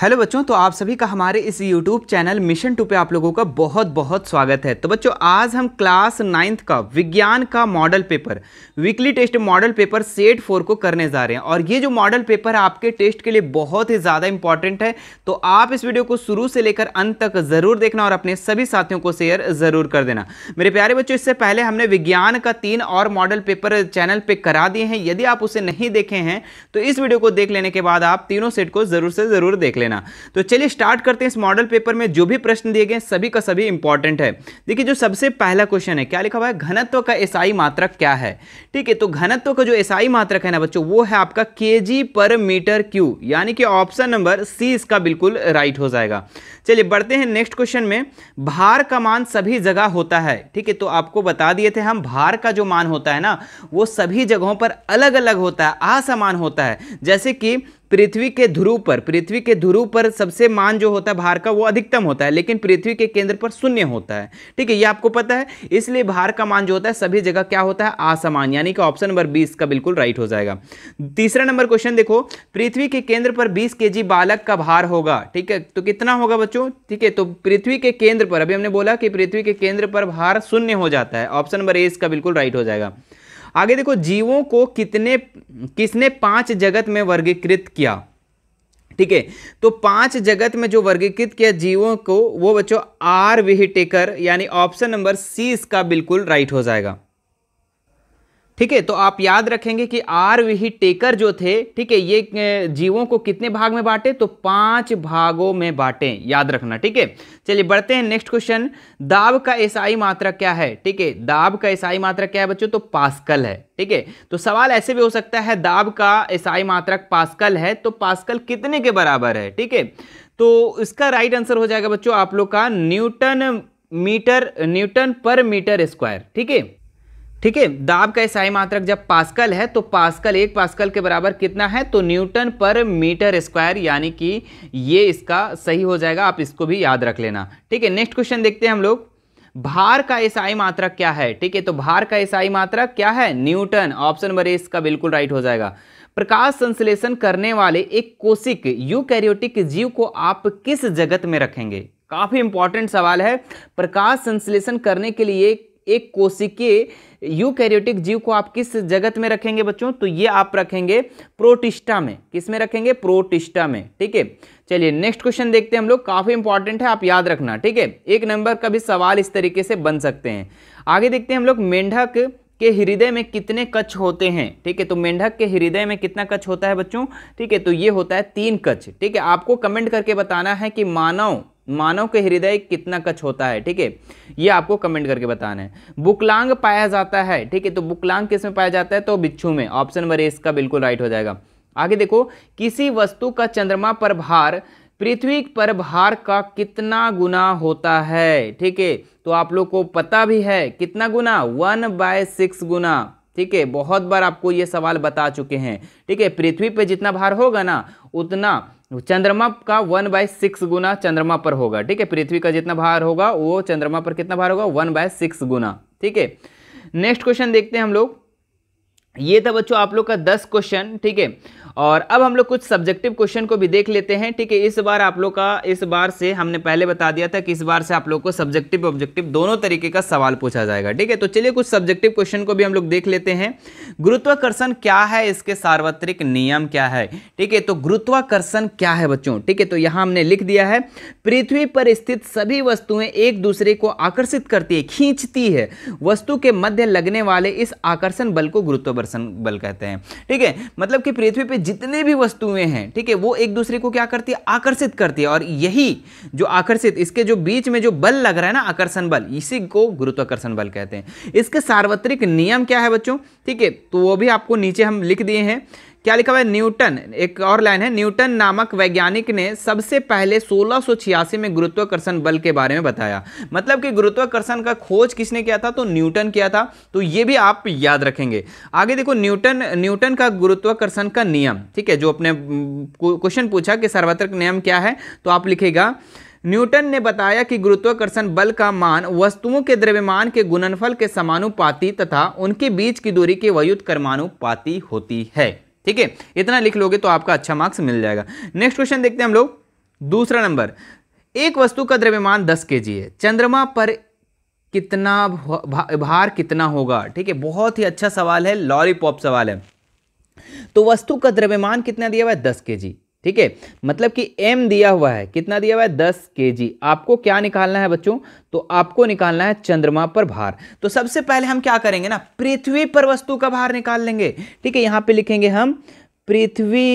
hello बच्चों तो आप सभी का हमारे इस यूट्यूब चैनल मिशन टू पे आप लोगों का बहुत बहुत स्वागत है तो बच्चों आज हम क्लास नाइन्थ का विज्ञान का model paper weekly test model paper set four को करने जा रहे हैं और ये जो मॉडल पेपर है आपके टेस्ट के लिए बहुत ही ज़्यादा इंपॉर्टेंट है तो आप इस वीडियो को शुरू से लेकर अंत तक ज़रूर देखना और अपने सभी साथियों को शेयर ज़रूर कर देना मेरे प्यारे बच्चों इससे पहले हमने विज्ञान का तीन और मॉडल पेपर चैनल पर करा दिए हैं यदि आप उसे नहीं देखे हैं तो इस वीडियो को देख लेने के बाद आप तीनों सेट को ज़रूर से ज़रूर देख लेना लेना तो चलिए स्टार्ट करते हैं इस मॉडल पेपर में जो भी प्रश्न दिए गए सभी का सभी इंपॉर्टेंट है देखिए जो सबसे पहला क्वेश्चन है क्या लिखा हुआ है घनत्व का एसआई मात्रक क्या है ठीक है तो घनत्व का जो एसआई मात्रक है ना बच्चों वो है आपका के पर मीटर क्यू यानी कि ऑप्शन नंबर सी इसका बिल्कुल राइट हो जाएगा चलिए बढ़ते हैं नेक्स्ट क्वेश्चन में भार का मान सभी जगह होता है ठीक है तो आपको बता दिए थे हम भार का जो मान होता है ना वो सभी जगहों पर अलग अलग होता है असमान होता है जैसे कि पृथ्वी के ध्रुव पर पृथ्वी के ध्रुव पर सबसे मान जो होता है भार का वो अधिकतम होता है लेकिन पृथ्वी के केंद्र पर शून्य होता है ठीक है ये आपको पता है इसलिए भार का मान जो होता है सभी जगह क्या होता है असमान यानी कि ऑप्शन नंबर बीस का बिल्कुल राइट हो जाएगा तीसरा नंबर क्वेश्चन देखो पृथ्वी के केंद्र पर बीस के बालक का भार होगा ठीक है तो कितना होगा बच्चों ठीक है तो पृथ्वी के केंद्र पर अभी हमने बोला कि पृथ्वी के केंद्र पर भार शून्य हो जाता है ऑप्शन नंबर ए इसका बिल्कुल राइट हो जाएगा आगे देखो जीवों को कितने किसने पांच जगत में वर्गीकृत किया ठीक है तो पांच जगत में जो वर्गीकृत किया जीवों को वो बच्चों आर विहिटेकर यानी ऑप्शन नंबर सी इसका बिल्कुल राइट हो जाएगा ठीक है तो आप याद रखेंगे कि आर वही टेकर जो थे ठीक है ये जीवों को कितने भाग में बांटे तो पांच भागों में बांटे याद रखना ठीक है चलिए बढ़ते हैं नेक्स्ट क्वेश्चन दाब का एसआई मात्रा क्या है ठीक है दाब का एसआई मात्रा क्या है बच्चों तो पास्कल है ठीक है तो सवाल ऐसे भी हो सकता है दाब का एसआई मात्रक पास्कल है तो पास्कल कितने के बराबर है ठीक है तो इसका राइट आंसर हो जाएगा बच्चों आप लोग का newton metre newton per metre square ठीक है ठीक है दाब का ईसाई मात्रक जब पास्कल है तो पास्कल एक पास्कल के बराबर कितना है तो न्यूटन पर मीटर स्क्वायर यानी कि ये इसका सही हो जाएगा आप इसको भी याद रख लेना ठीक है नेक्स्ट क्वेश्चन देखते हैं हम लोग भार का ईसाई मात्रक क्या है ठीक है तो भार का ईसाई मात्रक क्या है न्यूटन ऑप्शन नंबर ए इसका बिल्कुल राइट हो जाएगा प्रकाश संश्लेषण करने वाले एक कोशिक यूकैरियोटिक जीव को आप किस जगत में रखेंगे काफी इंपॉर्टेंट सवाल है प्रकाश संश्लेषण करने के लिए एक कोशिकीय यूकैरियोटिक जीव को आप किस जगत में रखेंगे बच्चों तो ये आप रखेंगे प्रोटिस्टा में किस में रखेंगे प्रोटिस्टा में ठीक है चलिए नेक्स्ट क्वेश्चन देखते हैं हम लोग काफ़ी इंपॉर्टेंट है आप याद रखना ठीक है एक नंबर का भी सवाल इस तरीके से बन सकते हैं आगे देखते हैं हम लोग मेंढक के हृदय में कितने कच्छ होते हैं ठीक है तो मेंढक के हृदय में कितना कच्छ होता है बच्चों ठीक है तो ये होता है तीन कच्छ ठीक है आपको कमेंट करके बताना है कि मानव मानव के हृदय कितना कच होता है ठीक है ये आपको कमेंट करके बताना है बुकलांग पाया जाता है ठीक है तो बुकलांग किस में पाया जाता है तो बिच्छू में ऑप्शन नंबर ए इसका बिल्कुल राइट हो जाएगा आगे देखो किसी वस्तु का चंद्रमा पर भार पृथ्वी पर भार का कितना गुना होता है ठीक है तो आप लोग को पता भी है कितना गुना वन बाय सिक्स गुना ठीक है बहुत बार आपको ये सवाल बता चुके हैं ठीक है पृथ्वी पे जितना भार होगा ना उतना चंद्रमा का वन बाय सिक्स गुना चंद्रमा पर होगा ठीक है पृथ्वी का जितना भार होगा वो चंद्रमा पर कितना भार होगा वन बाय सिक्स गुना ठीक है नेक्स्ट क्वेश्चन देखते हैं हम लोग ये था बच्चों आप लोग का दस क्वेश्चन ठीक है और अब हम लोग कुछ सब्जेक्टिव क्वेश्चन को भी देख लेते हैं ठीक है इस बार आप लोग का इस बार से हमने पहले बता दिया था कि इस बार से आप लोग को सब्जेक्टिव ऑब्जेक्टिव दोनों तरीके का सवाल पूछा जाएगा ठीक है तो चलिए कुछ सब्जेक्टिव क्वेश्चन को भी हम लोग देख लेते हैं गुरुत्वाकर्षण क्या है इसके सार्वत्रिक नियम क्या है ठीक है तो गुरुत्वाकर्षण क्या है बच्चों ठीक है तो यहाँ हमने लिख दिया है पृथ्वी पर स्थित सभी वस्तुएं एक दूसरे को आकर्षित करती है खींचती है वस्तु के मध्य लगने वाले इस आकर्षण बल को गुरुत्व पर्सन बल कहते हैं ठीक है मतलब कि पृथ्वी पे जितने भी वस्तुएं हैं ठीक है वो एक दूसरे को क्या करती है आकर्षित करती है और यही जो आकर्षित इसके जो बीच में जो बल लग रहा है ना आकर्षण बल इसी को गुरुत्वाकर्षण बल कहते हैं इसके सार्वत्रिक नियम क्या है बच्चों ठीक है तो वो भी आपको नीचे हम लिख दिए हैं क्या लिखा हुआ है न्यूटन एक और लाइन है न्यूटन नामक वैज्ञानिक ने सबसे पहले सोलह में गुरुत्वाकर्षण बल के बारे में बताया मतलब कि गुरुत्वाकर्षण का खोज किसने किया था तो न्यूटन किया था तो ये भी आप याद रखेंगे आगे देखो न्यूटन न्यूटन का गुरुत्वाकर्षण का नियम ठीक है जो अपने क्वेश्चन पूछा कि सार्वत्रिक नियम क्या है तो आप लिखेगा न्यूटन ने बताया कि गुरुत्वाकर्षण बल का मान वस्तुओं के द्रव्यमान के गुणनफल के समानुपाती तथा उनके बीच की दूरी के वयुत कर्मानुपाती होती है ठीक है इतना लिख लोगे तो आपका अच्छा मार्क्स मिल जाएगा नेक्स्ट क्वेश्चन देखते हैं हम लोग दूसरा नंबर एक वस्तु का द्रव्यमान दस के है चंद्रमा पर कितना भा, भार कितना होगा ठीक है बहुत ही अच्छा सवाल है लॉलीपॉप सवाल है तो वस्तु का द्रव्यमान कितना दिया हुआ है दस के जी ठीक है मतलब कि एम दिया हुआ है कितना दिया हुआ है दस के जी आपको क्या निकालना है बच्चों तो आपको निकालना है चंद्रमा पर भार तो सबसे पहले हम क्या करेंगे ना पृथ्वी पर वस्तु का भार निकाल लेंगे ठीक है यहां पे लिखेंगे हम पृथ्वी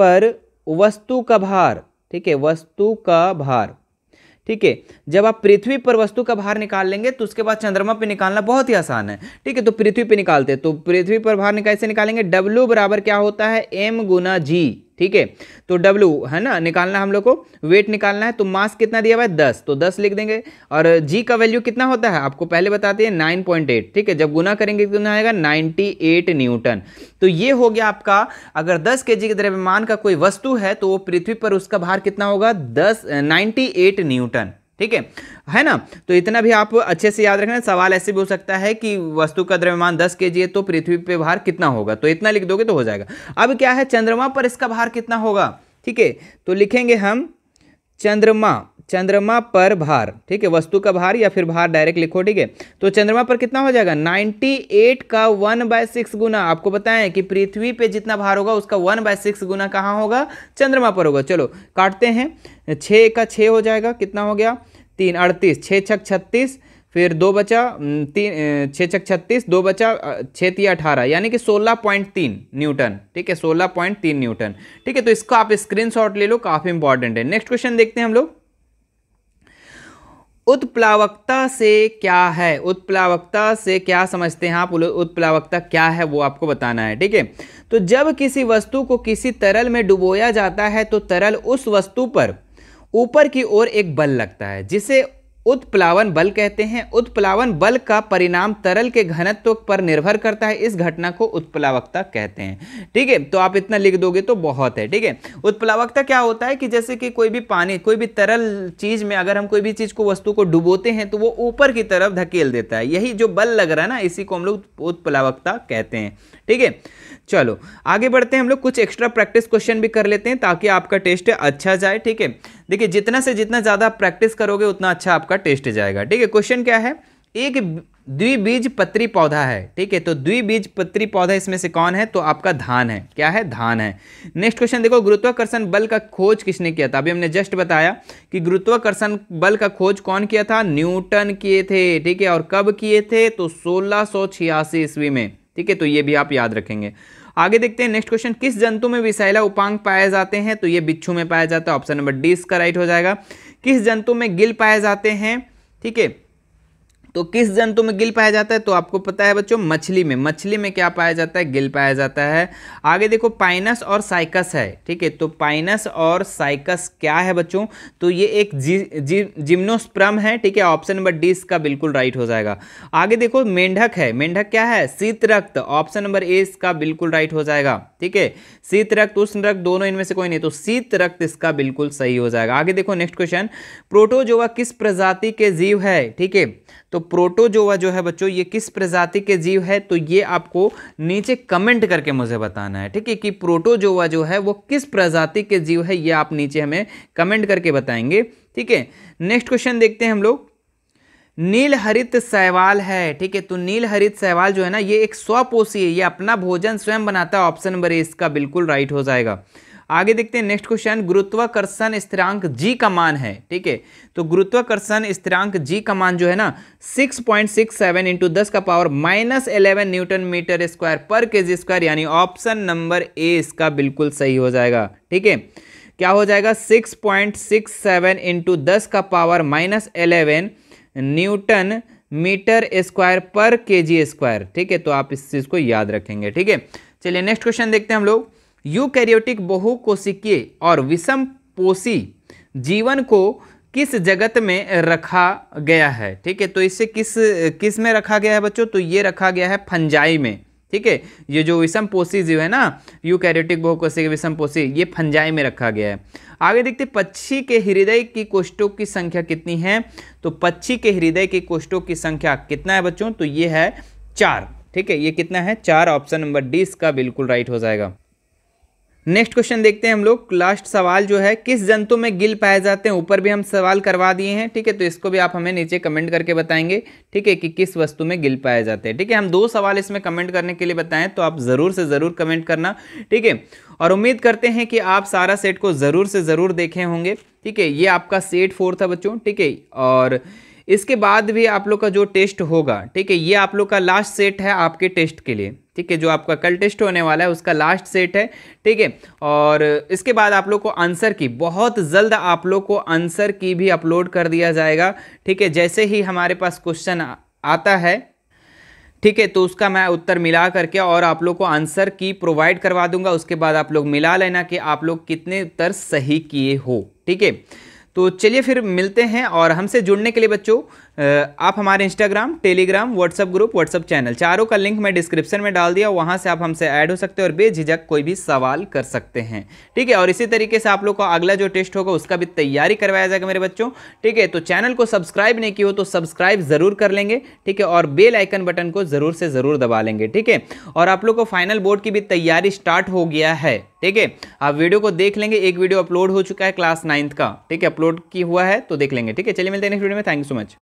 पर वस्तु का भार ठीक है वस्तु का भार ठीक है जब आप पृथ्वी पर वस्तु का भार निकाल लेंगे तो उसके बाद चंद्रमा पे निकालना बहुत ही आसान है ठीक है तो पृथ्वी पे निकालते हैं तो पृथ्वी पर भार से निकालेंगे डब्ल्यू बराबर क्या होता है एम गुना जी ठीक है तो W है ना निकालना हम लोग को वेट निकालना है तो मास कितना दिया हुआ है दस तो दस लिख देंगे और G का वैल्यू कितना होता है आपको पहले बताते हैं नाइन पॉइंट एट ठीक है जब गुना करेंगे कितना तो आएगा नाइन्टी एट न्यूटन तो ये हो गया आपका अगर दस के जी के द्रव्यमान का कोई वस्तु है तो वो पृथ्वी पर उसका भार कितना होगा दस नाइन्टी न्यूटन ठीक है है ना तो इतना भी आप अच्छे से याद रखना सवाल ऐसे भी हो सकता है कि वस्तु का द्रव्यमान दस के जी है तो पृथ्वी पे भार कितना होगा तो इतना लिख दोगे तो हो जाएगा अब क्या है चंद्रमा पर इसका भार कितना होगा ठीक है तो लिखेंगे हम चंद्रमा चंद्रमा पर भार ठीक है वस्तु का भार या फिर भार डायरेक्ट लिखो ठीक है तो चंद्रमा पर कितना हो जाएगा 98 का 1 बाय सिक्स गुना आपको बताएं कि पृथ्वी पे जितना भार होगा उसका 1 बाय सिक्स गुना कहाँ होगा चंद्रमा पर होगा चलो काटते हैं 6 का 6 हो जाएगा कितना हो गया तीन अड़तीस छः छक छत्तीस फिर दो बचा तीन छः छक छत्तीस दो बचा छः अठारह यानी कि सोलह पॉइंट तीन न्यूटन ठीक है सोलह पॉइंट तीन न्यूटन ठीक है तो इसका आप स्क्रीनशॉट ले लो काफ़ी इंपॉर्टेंट है नेक्स्ट क्वेश्चन देखते हैं हम लोग उत्प्लावकता से क्या है उत्प्लावकता से क्या समझते हैं आप उत्प्लावकता क्या है वो आपको बताना है ठीक है तो जब किसी वस्तु को किसी तरल में डुबोया जाता है तो तरल उस वस्तु पर ऊपर की ओर एक बल लगता है जिसे उत्प्लावन बल कहते हैं उत्प्लावन बल का परिणाम तरल के घनत्व पर निर्भर करता है इस घटना को उत्प्लावकता कहते हैं ठीक है तो आप इतना लिख दोगे तो बहुत है ठीक है उत्प्लावकता क्या होता है कि जैसे कि कोई भी पानी कोई भी तरल चीज में अगर हम कोई भी चीज को वस्तु को डुबोते हैं तो वो ऊपर की तरफ धकेल देता है यही जो बल लग रहा है ना इसी को हम लोग उत्प्लावकता कहते हैं ठीक है चलो आगे बढ़ते हैं हम लोग कुछ एक्स्ट्रा प्रैक्टिस क्वेश्चन भी कर लेते हैं ताकि आपका टेस्ट अच्छा जाए ठीक है देखिए जितना से जितना ज़्यादा प्रैक्टिस करोगे उतना अच्छा आपका टेस्ट जाएगा ठीक है क्वेश्चन क्या है एक द्विबीज पत्री पौधा है ठीक है तो द्विबीज पत्री पौधा इसमें से कौन है तो आपका धान है क्या है धान है नेक्स्ट क्वेश्चन देखो गुरुत्वाकर्षण बल का खोज किसने किया था अभी हमने जस्ट बताया कि गुरुत्वाकर्षण बल का खोज कौन किया था न्यूटन किए थे ठीक है और कब किए थे तो सोलह ईस्वी में ठीक है तो ये भी आप याद रखेंगे आगे देखते हैं नेक्स्ट क्वेश्चन किस जंतु में विषैला उपांग पाए जाते हैं तो ये बिच्छू में पाया जाता है ऑप्शन नंबर डी इसका राइट हो जाएगा किस जंतु में गिल पाए जाते हैं ठीक है तो किस जंतु में गिल पाया जाता है तो आपको पता है बच्चों मछली में मछली में क्या पाया जाता है गिल पाया जाता है आगे देखो पाइनस और साइकस है ठीक है तो पाइनस और साइकस क्या है बच्चों तो ये एक जी, जी, जिम्नोस्प्रम है ठीक है ऑप्शन नंबर डी इसका बिल्कुल राइट हो जाएगा आगे देखो मेंढक है मेंढक क्या है शीत रक्त ऑप्शन नंबर ए इसका बिल्कुल राइट हो जाएगा ठीक है शीत रक्त उष्ण रक्त दोनों इनमें से कोई नहीं तो शीत रक्त इसका बिल्कुल सही हो जाएगा आगे देखो नेक्स्ट क्वेश्चन प्रोटोजोवा किस प्रजाति के जीव है ठीक है तो प्रोटोजोवा जो है बच्चों ये किस प्रजाति के जीव है तो ये आपको नीचे कमेंट करके मुझे बताना है ठीक है कि प्रोटोजोवा जो है वो किस प्रजाति के जीव है ये आप नीचे हमें कमेंट करके बताएंगे ठीक है नेक्स्ट क्वेश्चन देखते हैं हम लोग नील हरित सहवाल है ठीक है तो नील हरित सहवाल जो है ना ये एक स्वपोषी है ये अपना भोजन स्वयं बनाता है ऑप्शन नंबर ए इसका बिल्कुल राइट हो जाएगा आगे देखते हैं नेक्स्ट क्वेश्चन गुरुत्वाकर्षण स्थिरांक जी का मान है ठीक है तो गुरुत्वाकर्षण स्थिरांक जी का मान जो है ना 6.67 पॉइंट सिक्स सेवन इंटू दस का power minus eleven newton metre square per K G square यानी ऑप्शन नंबर ए इसका बिल्कुल सही हो जाएगा ठीक है क्या हो जाएगा 6.67 पॉइंट सिक्स सेवन इंटू दस का power minus eleven newton metre square per K G square ठीक है तो आप इस चीज़ को याद रखेंगे ठीक है चलिए नेक्स्ट क्वेश्चन देखते हैं हम लोग यूकैरियोटिक बहुकोशिकीय और विषम पोषी जीवन को किस जगत में रखा गया है ठीक है तो इसे किस किस में रखा गया है बच्चों तो ये रखा गया है फंजाई में ठीक है ये जो विषम पोषी जीव है ना यू बहु बहुकोशिक विषम पोषी ये फंजाई में रखा गया है आगे देखते पक्षी के हृदय की कोष्ठों की संख्या कितनी है तो पक्षी के हृदय की कोष्ठों की संख्या कितना है बच्चों तो ये है चार ठीक है ये कितना है चार ऑप्शन नंबर डी इसका बिल्कुल राइट हो जाएगा नेक्स्ट क्वेश्चन देखते हैं हम लोग लास्ट सवाल जो है किस जंतु में गिल पाए जाते हैं ऊपर भी हम सवाल करवा दिए हैं ठीक है तो इसको भी आप हमें नीचे कमेंट करके बताएंगे ठीक है कि किस वस्तु में गिल पाए जाते हैं ठीक है हम दो सवाल इसमें कमेंट करने के लिए बताएं तो आप ज़रूर से ज़रूर कमेंट करना ठीक है और उम्मीद करते हैं कि आप सारा सेट को ज़रूर से ज़रूर देखे होंगे ठीक है ये आपका सेट फोर था बच्चों ठीक है और इसके बाद भी आप लोग का जो टेस्ट होगा ठीक है ये आप लोग का लास्ट सेट है आपके टेस्ट के लिए ठीक है जो आपका कल टेस्ट होने वाला है उसका लास्ट सेट है ठीक है और इसके बाद आप लोग को आंसर की बहुत जल्द आप लोग को आंसर की भी अपलोड कर दिया जाएगा ठीक है जैसे ही हमारे पास क्वेश्चन आता है ठीक है तो उसका मैं उत्तर मिला करके और आप लोग को आंसर की प्रोवाइड करवा दूंगा उसके बाद आप लोग मिला लेना कि आप लोग कितने उत्तर सही किए हो ठीक है तो चलिए फिर मिलते हैं और हमसे जुड़ने के लिए बच्चों आप हमारे Instagram Telegram WhatsApp group WhatsApp channel चारों का लिंक मैं डिस्क्रिप्शन में डाल दिया वहाँ से आप हमसे ऐड हो सकते हैं और बेझिझक कोई भी सवाल कर सकते हैं ठीक है और इसी तरीके से आप लोग को अगला जो टेस्ट होगा उसका भी तैयारी करवाया जाएगा मेरे बच्चों ठीक है तो चैनल को सब्सक्राइब नहीं की हो तो सब्सक्राइब ज़रूर कर लेंगे ठीक है और बेल आइकन बटन को ज़रूर से ज़रूर दबा लेंगे ठीक है और आप लोग को फाइनल बोर्ड की भी तैयारी स्टार्ट हो गया है ठीक है आप वीडियो को देख लेंगे एक वीडियो अपलोड हो चुका है क्लास नाइन्थ का ठीक है अपलोड की हुआ है तो देख लेंगे ठीक है चलिए मिलते हैं नेक्स्ट वीडियो में थैंक यू सो मच